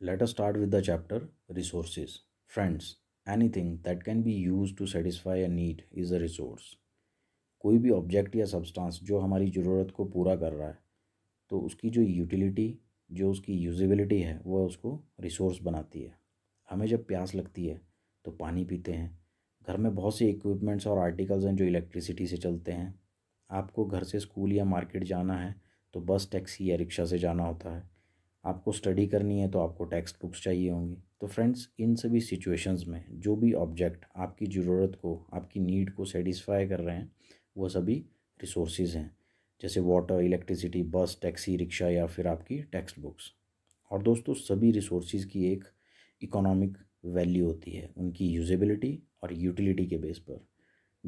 Let us start with the chapter Resources. Friends, anything that can be used to satisfy a need is a resource. कोई भी object या substance जो हमारी ज़रूरत को पूरा कर रहा है तो उसकी जो यूटिलिटी जो उसकी यूजेबिलिटी है वह उसको रिसोर्स बनाती है हमें जब प्यास लगती है तो पानी पीते हैं घर में बहुत से इक्विपमेंट्स और आर्टिकल्स हैं जो इलेक्ट्रिसिटी से चलते हैं आपको घर से स्कूल या मार्केट जाना है तो बस टैक्सी या रिक्शा से जाना होता है आपको स्टडी करनी है तो आपको टेक्स्ट बुक्स चाहिए होंगी तो फ्रेंड्स इन सभी सिचुएशंस में जो भी ऑब्जेक्ट आपकी ज़रूरत को आपकी नीड को सेटिस्फाई कर रहे हैं वो सभी रिसोर्सेज हैं जैसे water electricity bus taxi rickshaw या फिर आपकी टेक्स्ट बुक्स और दोस्तों सभी रिसोर्सेज की एक इकोनॉमिक वैल्यू होती है उनकी यूजेबिलिटी और यूटिलिटी के बेस पर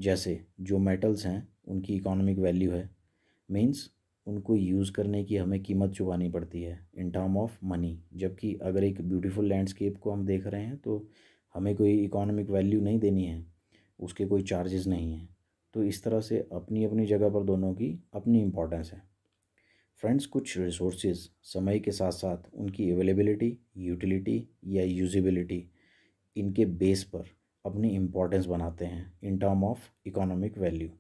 जैसे जो मेटल्स हैं उनकी इकोनॉमिक वैल्यू है मीन्स उनको यूज़ करने की हमें कीमत चुकानी पड़ती है इन टर्म ऑफ मनी जबकि अगर एक ब्यूटीफुल लैंडस्केप को हम देख रहे हैं तो हमें कोई इकोनॉमिक वैल्यू नहीं देनी है उसके कोई चार्जेस नहीं हैं तो इस तरह से अपनी अपनी जगह पर दोनों की अपनी इम्पोर्टेंस है फ्रेंड्स कुछ रिसोर्सेज समय के साथ साथ उनकी अवेलेबिलिटी यूटिलिटी या यूजिबिलिटी इनके बेस पर अपनी इम्पोर्टेंस बनाते हैं in term of economic value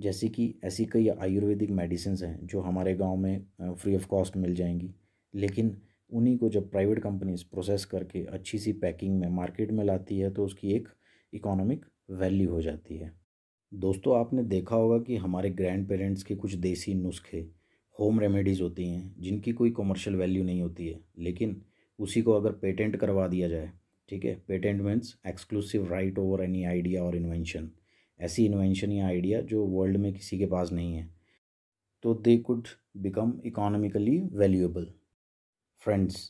जैसे कि ऐसी कई आयुर्वेदिक मेडिसिन हैं जो हमारे गांव में फ्री ऑफ कॉस्ट मिल जाएंगी लेकिन उन्हीं को जब प्राइवेट कंपनीज प्रोसेस करके अच्छी सी पैकिंग में मार्केट में लाती है तो उसकी एक इकोनॉमिक वैल्यू हो जाती है दोस्तों आपने देखा होगा कि हमारे ग्रैंड पेरेंट्स के कुछ देसी नुस्खे होम रेमेडीज़ होती हैं जिनकी कोई कमर्शियल वैल्यू नहीं होती है लेकिन उसी को अगर पेटेंट करवा दिया जाए ठीक है patent means exclusive right over any idea और इन्वेंशन ऐसी इन्वेंशन या आइडिया जो वर्ल्ड में किसी के पास नहीं है तो they could become economically valuable friends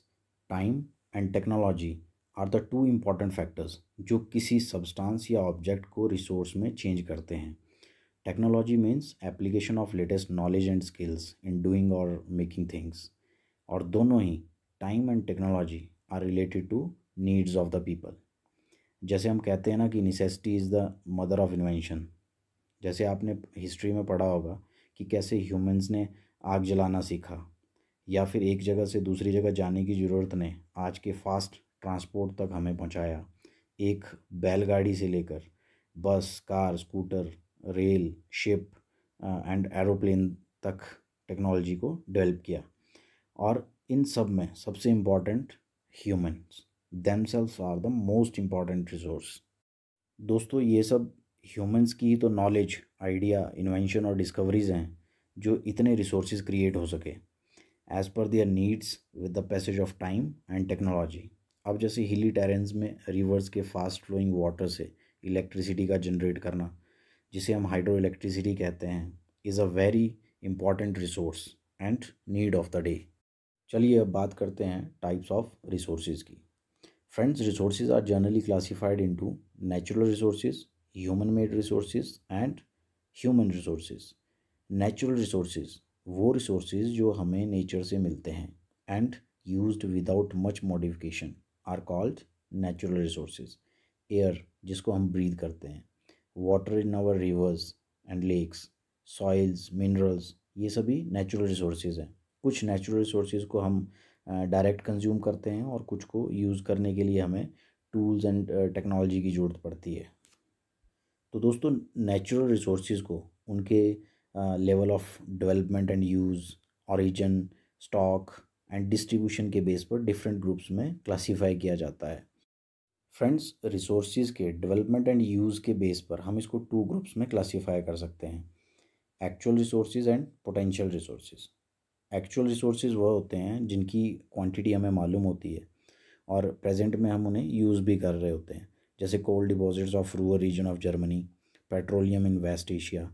time and technology are the two important factors जो किसी सब्सटेंस या ऑब्जेक्ट को रिसोर्स में चेंज करते हैं technology means application of latest knowledge and skills in doing और मेकिंग थिंग्स और दोनों ही time and technology are related to needs of the people जैसे हम कहते हैं ना कि necessity is the mother of invention जैसे आपने हिस्ट्री में पढ़ा होगा कि कैसे ह्यूमंस ने आग जलाना सीखा या फिर एक जगह से दूसरी जगह जाने की ज़रूरत ने आज के फास्ट ट्रांसपोर्ट तक हमें पहुंचाया एक बैलगाड़ी से लेकर bus car scooter rail ship and aeroplane तक टेक्नोलॉजी को डेवलप किया और इन सब में सबसे important humans themselves are the most important resource दोस्तों ये सब humans की तो नॉलेज आइडिया इन्वेंशन और डिस्कवरीज हैं जो इतने रिसोर्स क्रिएट हो सके as per their needs with the passage of time and technology अब जैसे हिली टेरेंस में रिवर्स के फास्ट फ्लोइंग water से इलेक्ट्रिसिटी का जनरेट करना जिसे हम हाइड्रो इलेक्ट्रिसिटी कहते हैं is a very important resource and need of the day चलिए अब बात करते हैं टाइप्स ऑफ रिसोर्सेज की friends resources are generally classified into natural resources human made resources and human resources natural resources वो resources जो हमें नेचर से मिलते हैं and use without much modification are called natural resources air जिसको हम breathe करते हैं water in our rivers and lakes soils minerals ये सभी नेचुरल रिसोर्सेज हैं कुछ नेचुरल रिसोर्सेज को हम डायरेक्ट कंज्यूम करते हैं और कुछ को यूज़ करने के लिए हमें टूल्स एंड टेक्नोलॉजी की ज़रूरत पड़ती है तो दोस्तों नेचुरल रिसोर्सेज को उनके level of development and use origin stock and distribution के बेस पर डिफरेंट ग्रुप्स में क्लासीफाई किया जाता है फ्रेंड्स रिसोर्सेज के डेवलपमेंट एंड यूज़ के बेस पर हम इसको टू ग्रुप्स में क्लासीफाई कर सकते हैं actual resources and potential resources actual resources वह होते हैं जिनकी क्वांटिटी हमें मालूम होती है और प्रेजेंट में हम उन्हें यूज़ भी कर रहे होते हैं जैसे coal deposits of Ruhr region of Germany petroleum in West Asia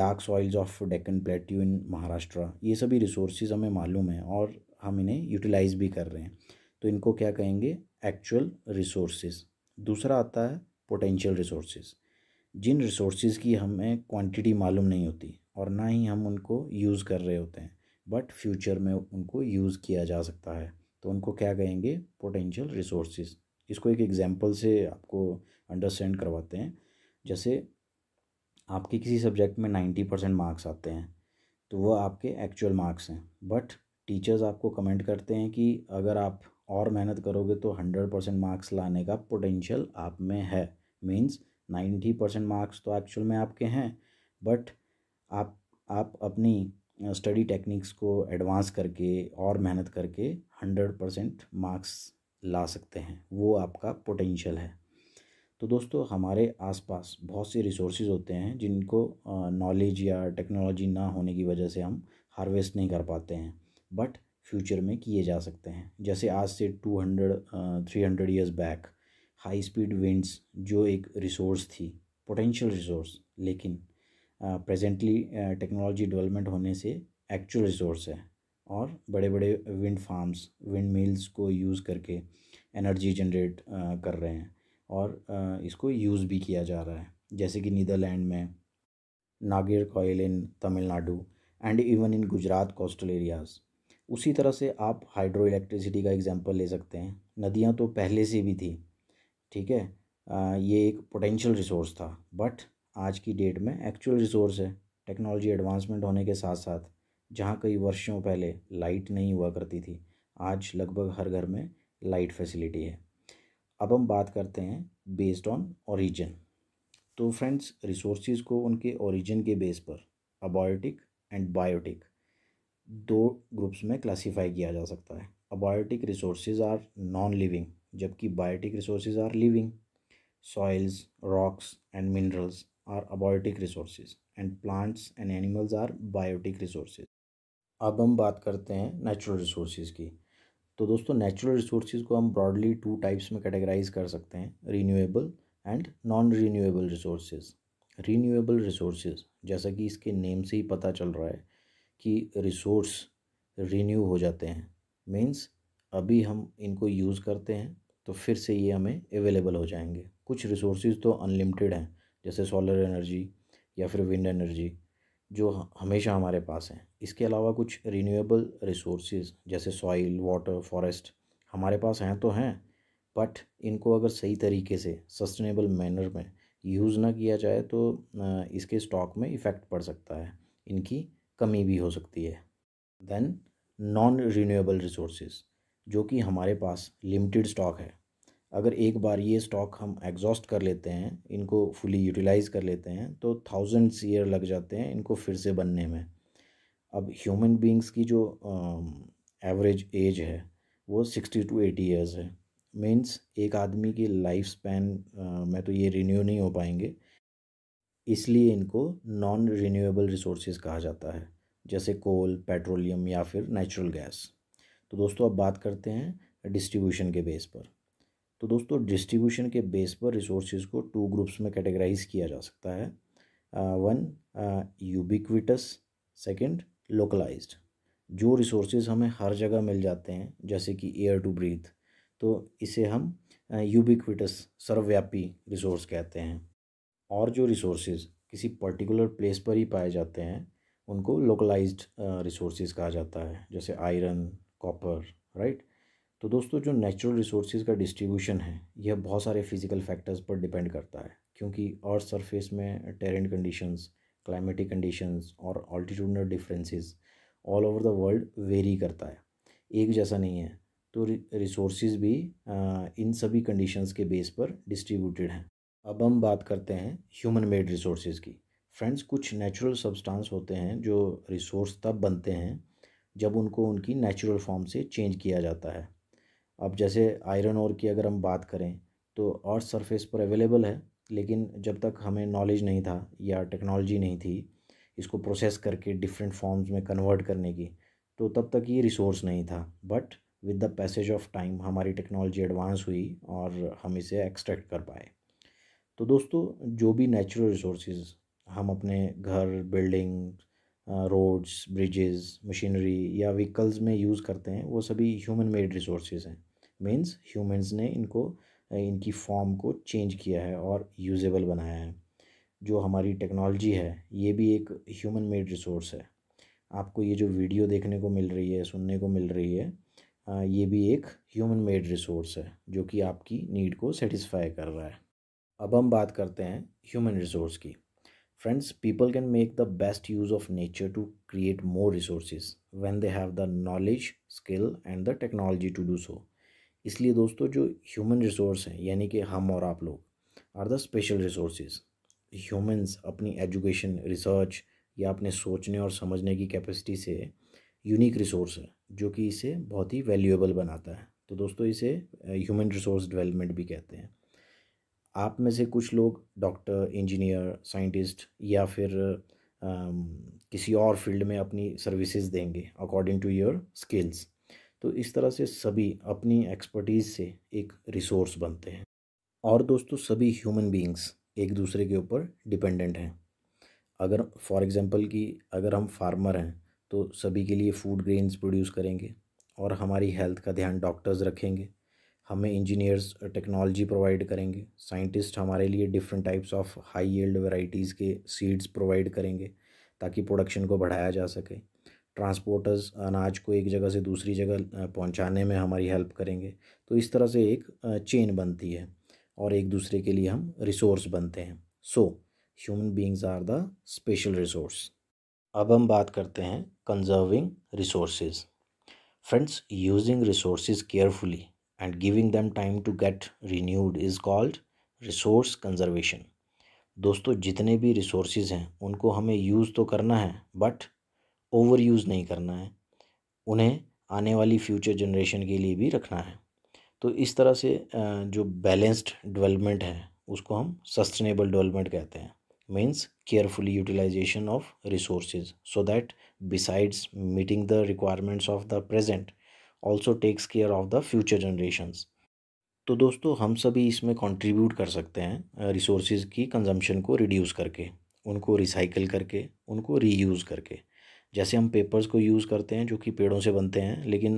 dark soils of Deccan plateau in Maharashtra ये सभी रिसोर्सेज हमें मालूम हैं और हम इन्हें यूटिलाइज भी कर रहे हैं तो इनको क्या कहेंगे एक्चुअल रिसोर्सेज दूसरा आता है पोटेंशियल रिसोर्सेज जिन रिसोर्सेज की हमें क्वांटिटी मालूम नहीं होती और ना ही हम उनको यूज़ कर रहे होते हैं बट फ्यूचर में उनको यूज़ किया जा सकता है तो उनको क्या कहेंगे पोटेंशियल रिसोर्सेज इसको एक एग्जाम्पल से आपको अंडरस्टैंड करवाते हैं जैसे आपके किसी सब्जेक्ट में नाइन्टी परसेंट मार्क्स आते हैं तो वह आपके एक्चुअल मार्क्स हैं बट टीचर्स आपको कमेंट करते हैं कि अगर आप और मेहनत करोगे तो हंड्रेड परसेंट मार्क्स लाने का पोटेंशियल आप में है मीन्स नाइन्टी परसेंट मार्क्स तो एक्चुअल में आपके हैं बट आप आप अपनी स्टडी टेक्निक्स को एडवांस करके और मेहनत करके हंड्रेड परसेंट मार्क्स ला सकते हैं वो आपका पोटेंशियल है तो दोस्तों हमारे आसपास बहुत से रिसोर्सेज होते हैं जिनको नॉलेज या टेक्नोलॉजी ना होने की वजह से हम हार्वेस्ट नहीं कर पाते हैं बट फ्यूचर में किए जा सकते हैं जैसे आज से two hundred three hundred years back high speed winds जो एक रिसोर्स थी पोटेंशियल रिसोर्स लेकिन प्रेजेंटली टेक्नोलॉजी डेवलपमेंट होने से एक्चुअल रिसोर्स है और बड़े बड़े विंड फार्म्स विंड मिल्स को यूज़ करके एनर्जी जनरेट कर रहे हैं और इसको यूज़ भी किया जा रहा है जैसे कि नीदरलैंड में Nagercoil in Tamil Nadu and even in Gujarat coastal areas उसी तरह से आप हाइड्रो इलेक्ट्रिसिटी का एग्जांपल ले सकते हैं नदियाँ तो पहले से भी थी ठीक है ये एक पोटेंशियल रिसोर्स था बट आज की डेट में एक्चुअल रिसोर्स है टेक्नोलॉजी एडवांसमेंट होने के साथ साथ जहाँ कई वर्षों पहले लाइट नहीं हुआ करती थी आज लगभग हर घर में लाइट फैसिलिटी है अब हम बात करते हैं बेस्ड ऑन ओरिजिन तो फ्रेंड्स रिसोर्सिस को उनके ओरिजिन के बेस पर अबायोटिक एंड बायोटिक दो ग्रुप्स में क्लासिफाई किया जा सकता है abiotic resource are non living जबकि biotic resource are living soils rocks and minerals are abiotic resources and plants and animals are biotic resources अब हम बात करते हैं नेचुरल रिसोर्सेज की तो दोस्तों नेचुरल रिसोर्सेज को हम ब्रॉडली टू टाइप्स में कैटेगराइज कर सकते हैं renewable and non renewable resources renewable resources जैसा कि इसके नेम से ही पता चल रहा है कि रिसोर्स रीन्यू हो जाते हैं मीन्स अभी हम इनको यूज़ करते हैं तो फिर से ये हमें अवेलेबल हो जाएंगे कुछ रिसोर्सेज तो अनलिमिटेड हैं जैसे सोलर एनर्जी या फिर विंड एनर्जी जो हमेशा हमारे पास हैं इसके अलावा कुछ रीन्यूएबल रिसोर्सेज जैसे सॉइल वाटर फॉरेस्ट हमारे पास हैं तो हैं बट इनको अगर सही तरीके से सस्टेनेबल मैनर में यूज़ ना किया जाए तो इसके स्टॉक में इफ़ेक्ट पड़ सकता है इनकी कमी भी हो सकती है देन नॉन रिन्यूएबल रिसोर्सेज जो कि हमारे पास लिमिटेड स्टॉक है अगर एक बार ये स्टॉक हम एग्जॉस्ट कर लेते हैं इनको फुली यूटिलाइज़ कर लेते हैं तो थाउजेंड्स ईयर लग जाते हैं इनको फिर से बनने में अब ह्यूमन बींग्स की जो एवरेज एज है वो सिक्सटी टू एटी ईयर्स है मीन्स एक आदमी की लाइफ स्पैन में तो ये रिन्यू नहीं हो पाएंगे इसलिए इनको नॉन रिन्यूएबल रिसोर्सेज कहा जाता है जैसे कोल पेट्रोलियम या फिर नेचुरल गैस तो दोस्तों अब बात करते हैं डिस्ट्रीब्यूशन के बेस पर तो दोस्तों डिस्ट्रीब्यूशन के बेस पर रिसोर्सेज को टू ग्रुप्स में कैटेगराइज किया जा सकता है वन यूबिक्विटस सेकंड लोकलाइज्ड जो रिसोर्सेज हमें हर जगह मिल जाते हैं जैसे कि एयर टू ब्रीथ तो इसे हम यूबिक्विटस सर्वव्यापी रिसोर्स कहते हैं और जो रिसोर्सेज किसी पर्टिकुलर प्लेस पर ही पाए जाते हैं उनको लोकलाइज्ड रिसोर्सेज कहा जाता है जैसे आयरन कॉपर राइट तो दोस्तों जो नेचुरल रिसोर्सेज का डिस्ट्रीब्यूशन है यह बहुत सारे फिजिकल फैक्टर्स पर डिपेंड करता है क्योंकि अर्थ सरफेस में टेरेंट कंडीशंस क्लाइमेटिक कंडीशंस और altitudinal differences all over the world vary करता है एक जैसा नहीं है तो रिसोर्सेज भी इन सभी कंडीशंस के बेस पर डिस्ट्रीब्यूटेड हैं अब हम बात करते हैं ह्यूमन मेड रिसोर्सेज की फ्रेंड्स कुछ नेचुरल सब्सटेंस होते हैं जो रिसोर्स तब बनते हैं जब उनको उनकी नेचुरल फॉर्म से चेंज किया जाता है अब जैसे आयरन और की अगर हम बात करें तो अर्थ सरफेस पर अवेलेबल है लेकिन जब तक हमें नॉलेज नहीं था या टेक्नोलॉजी नहीं थी इसको प्रोसेस करके डिफरेंट फॉर्म्स में कन्वर्ट करने की तो तब तक ये रिसोर्स नहीं था but with the passage of time हमारी टेक्नोलॉजी एडवांस हुई और हम इसे एक्सट्रैक्ट कर पाए तो दोस्तों जो भी नेचुरल रिसोर्सेज हम अपने घर बिल्डिंग रोड्स ब्रिजेस मशीनरी या व्हीकल्स में यूज़ करते हैं वो सभी ह्यूमन मेड रिसोर्सेज हैं मीन्स ह्यूमन्स ने इनको इनकी फॉर्म को चेंज किया है और यूजेबल बनाया है जो हमारी टेक्नोलॉजी है ये भी एक ह्यूमन मेड रिसोर्स है आपको ये जो वीडियो देखने को मिल रही है सुनने को मिल रही है ये भी एक ह्यूमन मेड रिसोर्स है जो कि आपकी नीड को सेटिस्फाई कर रहा है अब हम बात करते हैं ह्यूमन रिसोर्स की friends people can make the best use of nature to create more resources when they have the knowledge skill and the technology to do so इसलिए दोस्तों जो ह्यूमन रिसोर्स हैं यानी कि हम और आप लोग are the special resources humans अपनी एजुकेशन रिसर्च या अपने सोचने और समझने की कैपेसिटी से यूनिक रिसोर्स है जो कि इसे बहुत ही वैल्यूएबल बनाता है तो दोस्तों इसे ह्यूमन रिसोर्स डेवलपमेंट भी कहते हैं आप में से कुछ लोग डॉक्टर इंजीनियर साइंटिस्ट या फिर आ, किसी और फील्ड में अपनी सर्विसेज देंगे अकॉर्डिंग टू योर स्किल्स तो इस तरह से सभी अपनी एक्सपर्टीज़ से एक रिसोर्स बनते हैं और दोस्तों सभी ह्यूमन बींग्स एक दूसरे के ऊपर डिपेंडेंट हैं अगर फॉर एग्ज़ाम्पल कि अगर हम फार्मर हैं तो सभी के लिए फूड ग्रेन्स प्रोड्यूस करेंगे और हमारी हेल्थ का ध्यान डॉक्टर्स रखेंगे हमें इंजीनियर्स टेक्नोलॉजी प्रोवाइड करेंगे साइंटिस्ट हमारे लिए different types of high yield varieties के सीड्स प्रोवाइड करेंगे ताकि प्रोडक्शन को बढ़ाया जा सके ट्रांसपोर्टर्स अनाज को एक जगह से दूसरी जगह पहुंचाने में हमारी हेल्प करेंगे तो इस तरह से एक चेन बनती है और एक दूसरे के लिए हम रिसोर्स बनते हैं so human beings are the special resource अब हम बात करते हैं conserving resources friends using resources carefully and giving them time to get renewed is called resource conservation दोस्तों जितने भी रिसोर्सेज हैं उनको हमें यूज़ तो करना है बट ओवर यूज़ नहीं करना है उन्हें आने वाली फ्यूचर जनरेशन के लिए भी रखना है तो इस तरह से जो बैलेंस्ड डेवलपमेंट है उसको हम सस्टेनेबल डेवलपमेंट कहते हैं means carefully utilisation of resources so that besides meeting the requirements of the present also takes care of the future generation तो दोस्तों हम सभी इसमें कंट्रीब्यूट कर सकते हैं रिसोर्सेज की कंजम्पशन को रिड्यूस करके उनको रिसाइकल करके उनको रीयूज़ करके जैसे हम पेपर्स को यूज़ करते हैं जो कि पेड़ों से बनते हैं लेकिन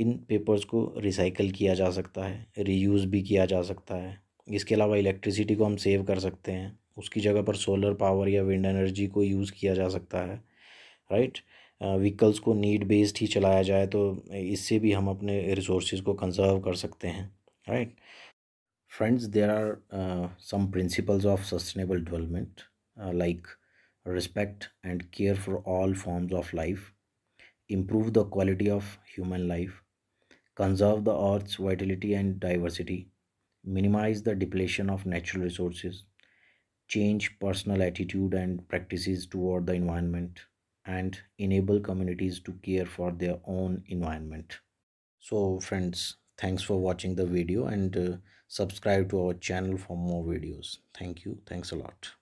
इन पेपर्स को रिसाइकल किया जा सकता है रीयूज़ भी किया जा सकता है इसके अलावा इलेक्ट्रिसिटी को हम सेव कर सकते हैं उसकी जगह पर सोलर पावर या विंड एनर्जी को यूज़ किया जा सकता है राइट व्हीकल्स को नीड बेस्ड ही चलाया जाए तो इससे भी हम अपने रिसोर्स को कंजर्व कर सकते हैं right friends there are some principles of sustainable development like respect and care for all forms of life, improve the quality of human life, conserve the earth's vitality and diversity, minimize the depletion of natural resources, change personal attitude and practices toward the environment, and enable communities to care for their own environment. So, friends, thanks for watching the video and uh, subscribe to our channel for more videos. Thank you. Thanks a lot.